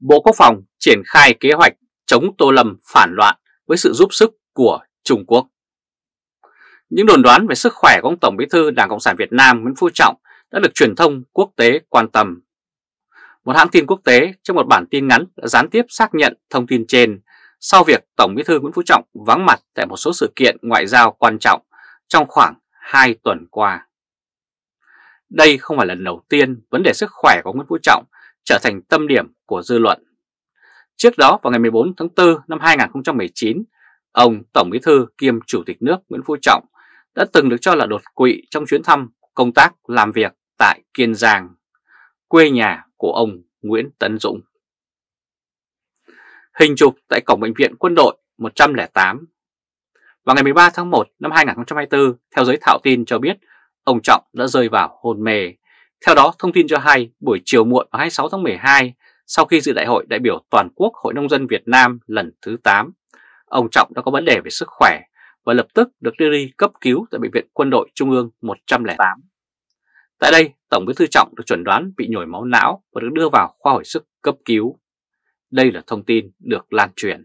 Bộ Quốc phòng triển khai kế hoạch chống Tô Lâm phản loạn với sự giúp sức của Trung Quốc. Những đồn đoán về sức khỏe của ông Tổng Bí thư Đảng Cộng sản Việt Nam Nguyễn Phú Trọng đã được truyền thông quốc tế quan tâm. Một hãng tin quốc tế trong một bản tin ngắn đã gián tiếp xác nhận thông tin trên sau việc Tổng Bí thư Nguyễn Phú Trọng vắng mặt tại một số sự kiện ngoại giao quan trọng trong khoảng 2 tuần qua. Đây không phải lần đầu tiên vấn đề sức khỏe của Nguyễn Phú Trọng trở thành tâm điểm của dư luận. Trước đó vào ngày 14 tháng 4 năm 2019, ông Tổng Bí thư kiêm Chủ tịch nước Nguyễn Phú Trọng đã từng được cho là đột quỵ trong chuyến thăm công tác làm việc tại Kiên Giang, quê nhà của ông Nguyễn Tấn Dũng. Hình chụp tại Cổng Bệnh viện Quân đội 108 Vào ngày 13 tháng 1 năm 2024, theo giới thạo tin cho biết, ông Trọng đã rơi vào hôn mê theo đó, thông tin cho hay buổi chiều muộn vào 26 tháng 12, sau khi dự đại hội đại biểu toàn quốc Hội Nông dân Việt Nam lần thứ 8, ông Trọng đã có vấn đề về sức khỏe và lập tức được đưa đi cấp cứu tại Bệnh viện Quân đội Trung ương 108. Tại đây, Tổng bí thư Trọng được chuẩn đoán bị nhồi máu não và được đưa vào khoa hồi sức cấp cứu. Đây là thông tin được lan truyền.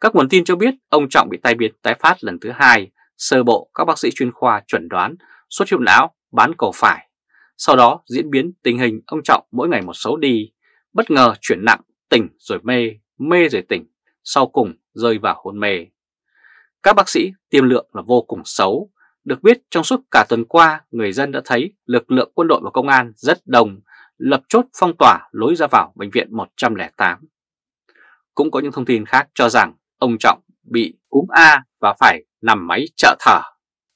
Các nguồn tin cho biết ông Trọng bị tai biến tái phát lần thứ hai, sơ bộ các bác sĩ chuyên khoa chuẩn đoán xuất huyết não bán cầu phải sau đó diễn biến tình hình ông Trọng mỗi ngày một xấu đi, bất ngờ chuyển nặng, tỉnh rồi mê, mê rồi tỉnh, sau cùng rơi vào hôn mê. Các bác sĩ tiêm lượng là vô cùng xấu. Được biết trong suốt cả tuần qua, người dân đã thấy lực lượng quân đội và công an rất đồng, lập chốt phong tỏa lối ra vào bệnh viện 108. Cũng có những thông tin khác cho rằng ông Trọng bị cúm A và phải nằm máy trợ thở.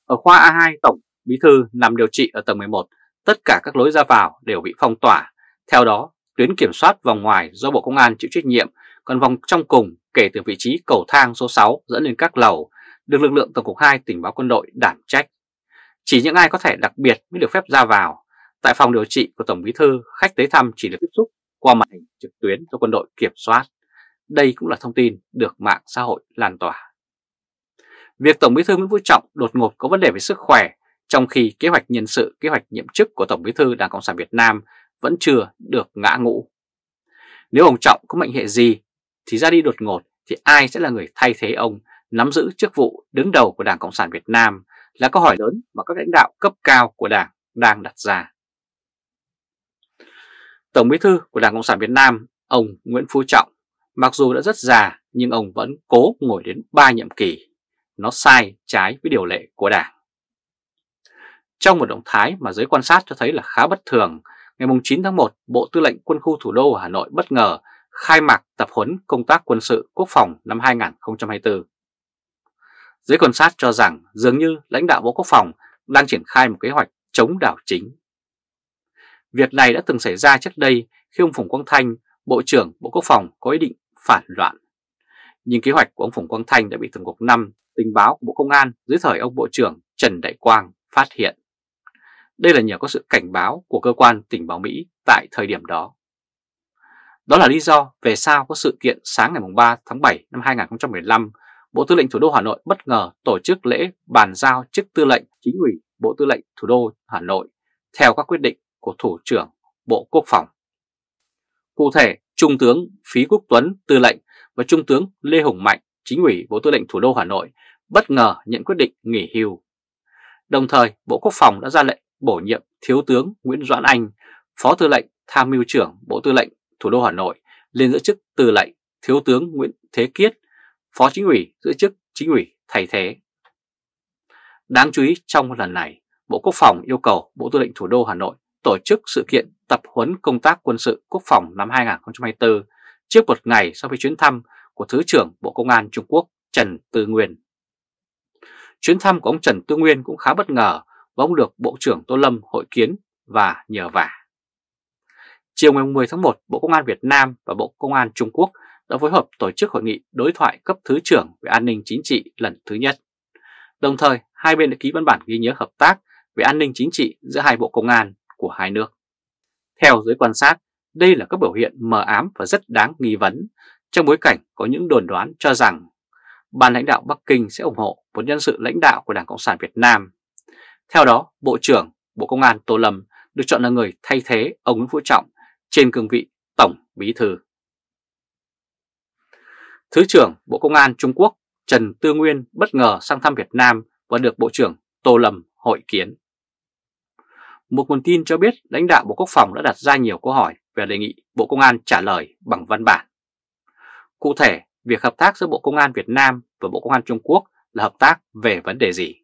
Ở khoa A2 tổng bí thư nằm điều trị ở tầng 11 tất cả các lối ra vào đều bị phong tỏa. Theo đó, tuyến kiểm soát vòng ngoài do Bộ Công an chịu trách nhiệm, còn vòng trong cùng kể từ vị trí cầu thang số 6 dẫn lên các lầu, được lực lượng Tổng cục 2 tỉnh báo quân đội đảm trách. Chỉ những ai có thể đặc biệt mới được phép ra vào. Tại phòng điều trị của Tổng Bí Thư, khách tới thăm chỉ được tiếp xúc qua màn hình trực tuyến do quân đội kiểm soát. Đây cũng là thông tin được mạng xã hội lan tỏa. Việc Tổng Bí Thư Nguyễn Phú Trọng đột ngột có vấn đề về sức khỏe trong khi kế hoạch nhân sự, kế hoạch nhiệm chức của Tổng Bí thư Đảng Cộng sản Việt Nam vẫn chưa được ngã ngũ. Nếu ông Trọng có mệnh hệ gì thì ra đi đột ngột thì ai sẽ là người thay thế ông nắm giữ chức vụ đứng đầu của Đảng Cộng sản Việt Nam là câu hỏi lớn mà các lãnh đạo cấp cao của Đảng đang đặt ra. Tổng Bí thư của Đảng Cộng sản Việt Nam, ông Nguyễn Phú Trọng, mặc dù đã rất già nhưng ông vẫn cố ngồi đến 3 nhiệm kỳ. Nó sai trái với điều lệ của Đảng. Trong một động thái mà giới quan sát cho thấy là khá bất thường, ngày 9 tháng 1, Bộ Tư lệnh Quân khu Thủ đô Hà Nội bất ngờ khai mạc tập huấn công tác quân sự quốc phòng năm 2024. Giới quan sát cho rằng dường như lãnh đạo Bộ Quốc phòng đang triển khai một kế hoạch chống đảo chính. Việc này đã từng xảy ra trước đây khi ông Phùng Quang Thanh, Bộ trưởng Bộ Quốc phòng có ý định phản loạn. Nhưng kế hoạch của ông Phùng Quang Thanh đã bị tổng cục 5 tình báo của Bộ Công an dưới thời ông Bộ trưởng Trần Đại Quang phát hiện. Đây là nhờ có sự cảnh báo của cơ quan tình báo Mỹ tại thời điểm đó. Đó là lý do về sao có sự kiện sáng ngày 3 tháng 7 năm 2015, Bộ Tư lệnh Thủ đô Hà Nội bất ngờ tổ chức lễ bàn giao chức tư lệnh chính ủy Bộ Tư lệnh Thủ đô Hà Nội theo các quyết định của Thủ trưởng Bộ Quốc phòng. Cụ thể, Trung tướng Phí Quốc Tuấn Tư lệnh và Trung tướng Lê Hùng Mạnh, chính ủy Bộ Tư lệnh Thủ đô Hà Nội bất ngờ nhận quyết định nghỉ hưu. Đồng thời, Bộ Quốc phòng đã ra lệnh bổ nhiệm Thiếu tướng Nguyễn Doãn Anh, Phó Tư lệnh Tham mưu trưởng Bộ Tư lệnh Thủ đô Hà Nội lên giữ chức Tư lệnh Thiếu tướng Nguyễn Thế Kiết, Phó Chính ủy giữ chức Chính ủy thay thế. Đáng chú ý trong lần này, Bộ Quốc phòng yêu cầu Bộ Tư lệnh Thủ đô Hà Nội tổ chức sự kiện tập huấn công tác quân sự quốc phòng năm 2024 trước một ngày sau khi chuyến thăm của Thứ trưởng Bộ Công an Trung Quốc Trần Tư Nguyên. Chuyến thăm của ông Trần Tư Nguyên cũng khá bất ngờ và ông được Bộ trưởng Tô Lâm hội kiến và nhờ vả. Chiều ngày 10 tháng 1, Bộ Công an Việt Nam và Bộ Công an Trung Quốc đã phối hợp tổ chức hội nghị đối thoại cấp thứ trưởng về an ninh chính trị lần thứ nhất. Đồng thời, hai bên đã ký văn bản ghi nhớ hợp tác về an ninh chính trị giữa hai bộ công an của hai nước. Theo giới quan sát, đây là các biểu hiện mờ ám và rất đáng nghi vấn trong bối cảnh có những đồn đoán cho rằng ban lãnh đạo Bắc Kinh sẽ ủng hộ một nhân sự lãnh đạo của Đảng Cộng sản Việt Nam theo đó, Bộ trưởng Bộ Công an Tô Lâm được chọn là người thay thế ông Nguyễn Phú Trọng trên cương vị Tổng Bí Thư. Thứ trưởng Bộ Công an Trung Quốc Trần Tư Nguyên bất ngờ sang thăm Việt Nam và được Bộ trưởng Tô Lâm hội kiến. Một nguồn tin cho biết lãnh đạo Bộ Quốc phòng đã đặt ra nhiều câu hỏi về đề nghị Bộ Công an trả lời bằng văn bản. Cụ thể, việc hợp tác giữa Bộ Công an Việt Nam và Bộ Công an Trung Quốc là hợp tác về vấn đề gì?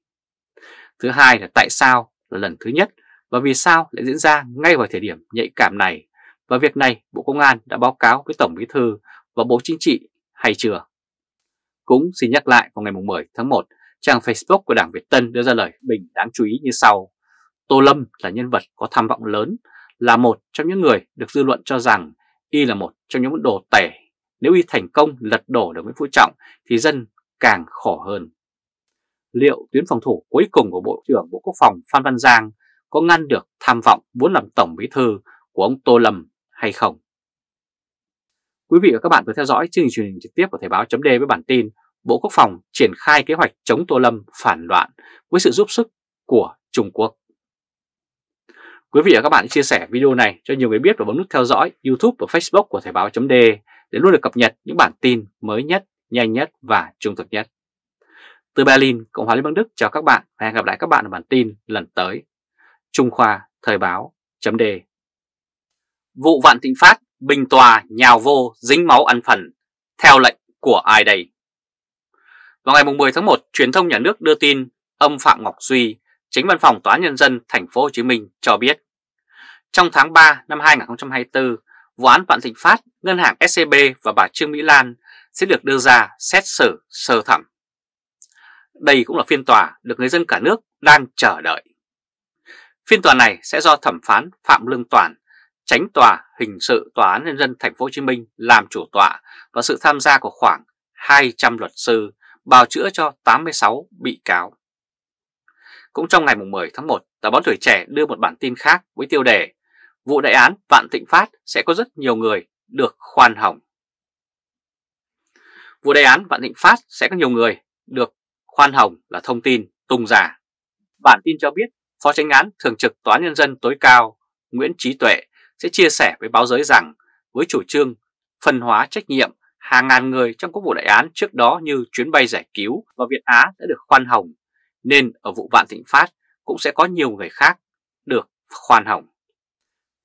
Thứ hai là tại sao là lần thứ nhất và vì sao lại diễn ra ngay vào thời điểm nhạy cảm này và việc này Bộ Công an đã báo cáo với Tổng Bí Thư và Bộ Chính trị hay chưa? Cũng xin nhắc lại vào ngày 10 tháng 1, trang Facebook của Đảng Việt Tân đưa ra lời bình đáng chú ý như sau. Tô Lâm là nhân vật có tham vọng lớn, là một trong những người được dư luận cho rằng y là một trong những đồ tẻ Nếu y thành công lật đổ được Nguyễn Phú Trọng thì dân càng khổ hơn liệu tuyến phòng thủ cuối cùng của Bộ trưởng Bộ Quốc phòng Phan Văn Giang có ngăn được tham vọng muốn làm Tổng Bí Thư của ông Tô Lâm hay không? Quý vị và các bạn vừa theo dõi chương trình truyền hình trực tiếp của Thời báo chấm với bản tin Bộ Quốc phòng triển khai kế hoạch chống Tô Lâm phản loạn với sự giúp sức của Trung Quốc. Quý vị và các bạn chia sẻ video này cho nhiều người biết và bấm nút theo dõi YouTube và Facebook của Thời báo chấm để luôn được cập nhật những bản tin mới nhất, nhanh nhất và trung thực nhất. Từ Berlin, Cộng hòa Liên bang Đức chào các bạn và hẹn gặp lại các bạn ở bản tin lần tới. Trung Khoa Thời báo chấm đề Vụ Vạn Thịnh Phát, Bình Tòa, Nhào Vô, Dính Máu Ăn Phần, theo lệnh của ai đây? Vào ngày 10 tháng 1, truyền thông nhà nước đưa tin ông Phạm Ngọc Duy, chính văn phòng Tòa Nhân dân Thành phố Hồ Chí Minh cho biết. Trong tháng 3 năm 2024, vụ án Vạn Thịnh Phát, Ngân hàng SCB e và bà Trương Mỹ Lan sẽ được đưa ra xét xử sơ thẩm đây cũng là phiên tòa được người dân cả nước đang chờ đợi. Phiên tòa này sẽ do thẩm phán Phạm Lương Toàn, tránh tòa hình sự tòa án nhân dân thành phố Hồ Chí Minh làm chủ tọa và sự tham gia của khoảng 200 luật sư bào chữa cho 86 bị cáo. Cũng trong ngày 10 tháng 1, tờ báo Tuổi Trẻ đưa một bản tin khác với tiêu đề Vụ đại án Vạn Thịnh Phát sẽ có rất nhiều người được khoan hồng. Vụ đại án Vạn Thịnh Phát sẽ có nhiều người được khoan hồng là thông tin tung giả. Bản tin cho biết Phó Tránh án Thường trực Tòa Nhân dân tối cao Nguyễn Trí Tuệ sẽ chia sẻ với báo giới rằng với chủ trương phân hóa trách nhiệm hàng ngàn người trong các vụ đại án trước đó như chuyến bay giải cứu và Việt Á đã được khoan hồng, nên ở vụ Vạn Thịnh Phát cũng sẽ có nhiều người khác được khoan hồng.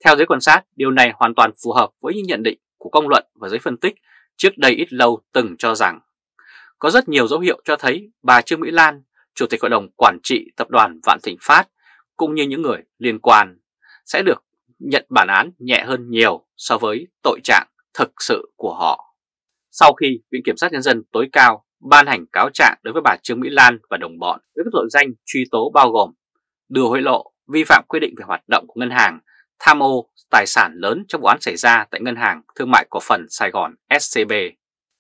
Theo giới quan sát, điều này hoàn toàn phù hợp với những nhận định của công luận và giới phân tích trước đây ít lâu từng cho rằng có rất nhiều dấu hiệu cho thấy bà Trương Mỹ Lan, Chủ tịch Hội đồng Quản trị Tập đoàn Vạn Thịnh Phát cũng như những người liên quan sẽ được nhận bản án nhẹ hơn nhiều so với tội trạng thực sự của họ. Sau khi Viện Kiểm sát Nhân dân tối cao ban hành cáo trạng đối với bà Trương Mỹ Lan và đồng bọn với các tội danh truy tố bao gồm đưa hối lộ, vi phạm quy định về hoạt động của ngân hàng, tham ô tài sản lớn trong vụ án xảy ra tại Ngân hàng Thương mại Cổ phần Sài Gòn SCB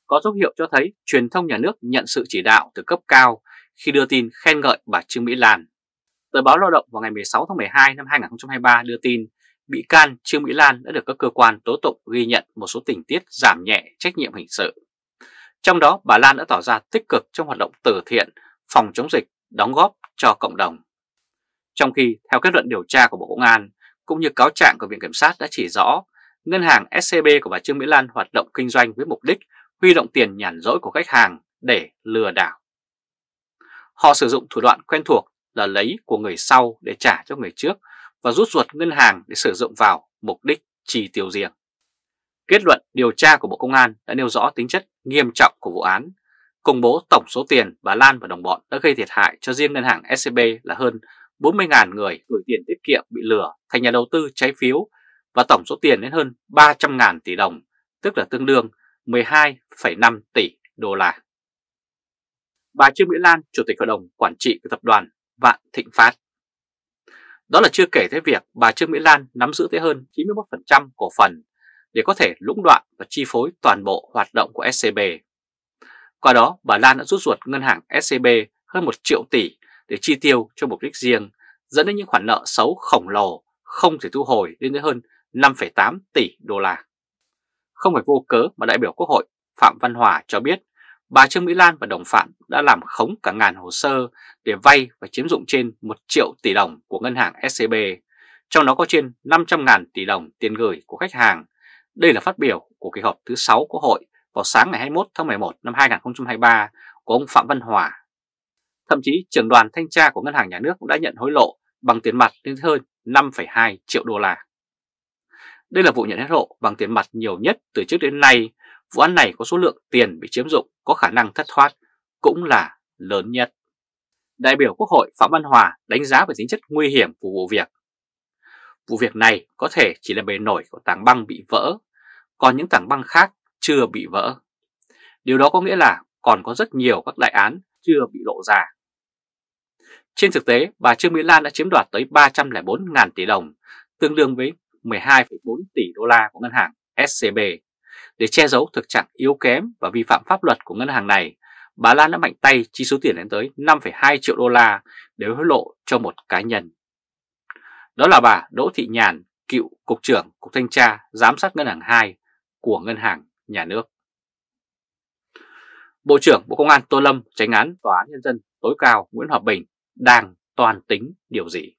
có dấu hiệu cho thấy truyền thông nhà nước nhận sự chỉ đạo từ cấp cao khi đưa tin khen ngợi bà Trương Mỹ Lan. Tờ báo Lao động vào ngày 16 tháng 12 năm 2023 đưa tin bị can Trương Mỹ Lan đã được các cơ quan tố tụng ghi nhận một số tình tiết giảm nhẹ trách nhiệm hình sự. Trong đó bà Lan đã tỏ ra tích cực trong hoạt động từ thiện, phòng chống dịch, đóng góp cho cộng đồng. Trong khi, theo kết luận điều tra của Bộ Công an, cũng như cáo trạng của Viện Kiểm sát đã chỉ rõ, ngân hàng SCB của bà Trương Mỹ Lan hoạt động kinh doanh với mục đích huy động tiền nhàn rỗi của khách hàng để lừa đảo. Họ sử dụng thủ đoạn quen thuộc là lấy của người sau để trả cho người trước và rút ruột ngân hàng để sử dụng vào mục đích chi tiêu riêng. Kết luận điều tra của Bộ Công an đã nêu rõ tính chất nghiêm trọng của vụ án, công bố tổng số tiền bà Lan và đồng bọn đã gây thiệt hại cho riêng ngân hàng SCB là hơn 40.000 người gửi tiền tiết kiệm bị lừa thành nhà đầu tư trái phiếu và tổng số tiền đến hơn 300.000 tỷ đồng, tức là tương đương 12,5 tỷ đô la. Bà Trương Mỹ Lan, Chủ tịch Hội đồng Quản trị của Tập đoàn Vạn Thịnh Phát. Đó là chưa kể tới việc bà Trương Mỹ Lan nắm giữ tới hơn 91% cổ phần để có thể lũng đoạn và chi phối toàn bộ hoạt động của SCB. Qua đó, bà Lan đã rút ruột ngân hàng SCB hơn 1 triệu tỷ để chi tiêu cho mục đích riêng, dẫn đến những khoản nợ xấu khổng lồ không thể thu hồi lên tới hơn 5,8 tỷ đô la. Không phải vô cớ mà đại biểu Quốc hội Phạm Văn Hòa cho biết bà Trương Mỹ Lan và đồng phạm đã làm khống cả ngàn hồ sơ để vay và chiếm dụng trên 1 triệu tỷ đồng của ngân hàng SCB, e trong đó có trên 500.000 tỷ đồng tiền gửi của khách hàng. Đây là phát biểu của kỳ họp thứ 6 Quốc hội vào sáng ngày 21 tháng 11 năm 2023 của ông Phạm Văn Hòa. Thậm chí trưởng đoàn thanh tra của Ngân hàng Nhà nước cũng đã nhận hối lộ bằng tiền mặt lên hơn 5,2 triệu đô la. Đây là vụ nhận hối lộ bằng tiền mặt nhiều nhất từ trước đến nay. Vụ án này có số lượng tiền bị chiếm dụng có khả năng thất thoát cũng là lớn nhất. Đại biểu Quốc hội Phạm Văn Hòa đánh giá về tính chất nguy hiểm của vụ việc. Vụ việc này có thể chỉ là bề nổi của tảng băng bị vỡ, còn những tảng băng khác chưa bị vỡ. Điều đó có nghĩa là còn có rất nhiều các đại án chưa bị lộ ra. Trên thực tế, bà Trương Mỹ Lan đã chiếm đoạt tới 304.000 tỷ đồng, tương đương với 12,4 tỷ đô la của ngân hàng SCB. Để che giấu thực trạng yếu kém và vi phạm pháp luật của ngân hàng này, bà Lan đã mạnh tay chi số tiền đến tới 5,2 triệu đô la để hối lộ cho một cá nhân. Đó là bà Đỗ Thị Nhàn, cựu Cục trưởng Cục Thanh tra Giám sát Ngân hàng 2 của Ngân hàng Nhà nước. Bộ trưởng Bộ Công an Tô Lâm tránh án Tòa án Nhân dân tối cao Nguyễn Hòa Bình đang toàn tính điều gì?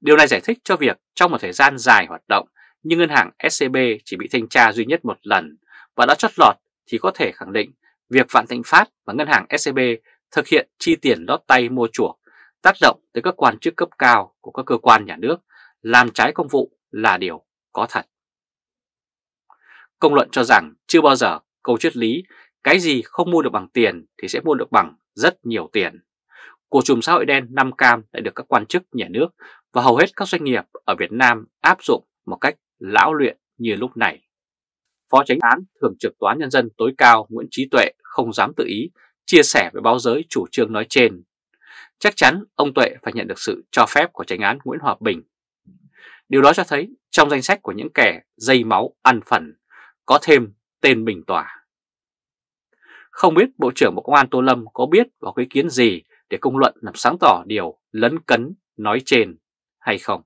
Điều này giải thích cho việc trong một thời gian dài hoạt động nhưng ngân hàng SCB e chỉ bị thanh tra duy nhất một lần và đã chót lọt thì có thể khẳng định việc Vạn Thịnh Phát và ngân hàng SCB e thực hiện chi tiền lót tay mua chuộc tác động tới các quan chức cấp cao của các cơ quan nhà nước làm trái công vụ là điều có thật. Công luận cho rằng chưa bao giờ câu triết lý cái gì không mua được bằng tiền thì sẽ mua được bằng rất nhiều tiền. của chùm xã hội đen Nam Cam đã được các quan chức nhà nước và hầu hết các doanh nghiệp ở Việt Nam áp dụng một cách lão luyện như lúc này. Phó tránh án Thường trực Tòa Nhân dân tối cao Nguyễn Trí Tuệ không dám tự ý chia sẻ với báo giới chủ trương nói trên. Chắc chắn ông Tuệ phải nhận được sự cho phép của tránh án Nguyễn Hòa Bình. Điều đó cho thấy trong danh sách của những kẻ dây máu ăn phần có thêm tên Bình Tòa. Không biết Bộ trưởng Bộ Công an Tô Lâm có biết và có ý kiến gì để công luận làm sáng tỏ điều lấn cấn nói trên hay không.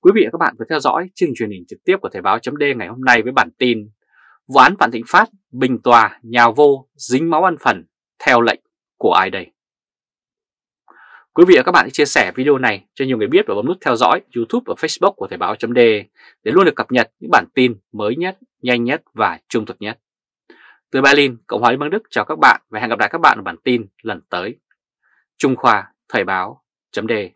Quý vị và các bạn vừa theo dõi chương truyền hình trực tiếp của Thời báo .d ngày hôm nay với bản tin Vụ án Phạm Thịnh Phát, Bình Tòa, Nhào Vô, Dính Máu Ăn Phần, theo lệnh của ai đây? Quý vị và các bạn hãy chia sẻ video này cho nhiều người biết và bấm nút theo dõi YouTube và Facebook của Thời báo .d để luôn được cập nhật những bản tin mới nhất, nhanh nhất và trung thực nhất. Từ Berlin, Cộng hòa Liên bang Đức chào các bạn và hẹn gặp lại các bạn ở bản tin lần tới. Trung Khoa Thời báo .d